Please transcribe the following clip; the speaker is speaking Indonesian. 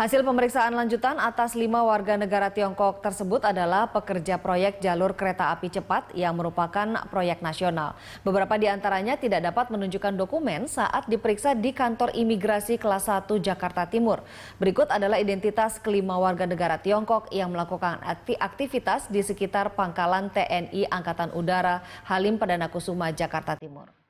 Hasil pemeriksaan lanjutan atas lima warga negara Tiongkok tersebut adalah pekerja proyek jalur kereta api cepat yang merupakan proyek nasional. Beberapa di antaranya tidak dapat menunjukkan dokumen saat diperiksa di kantor imigrasi kelas 1 Jakarta Timur. Berikut adalah identitas kelima warga negara Tiongkok yang melakukan aktivitas di sekitar pangkalan TNI Angkatan Udara Halim Perdana Kusuma, Jakarta Timur.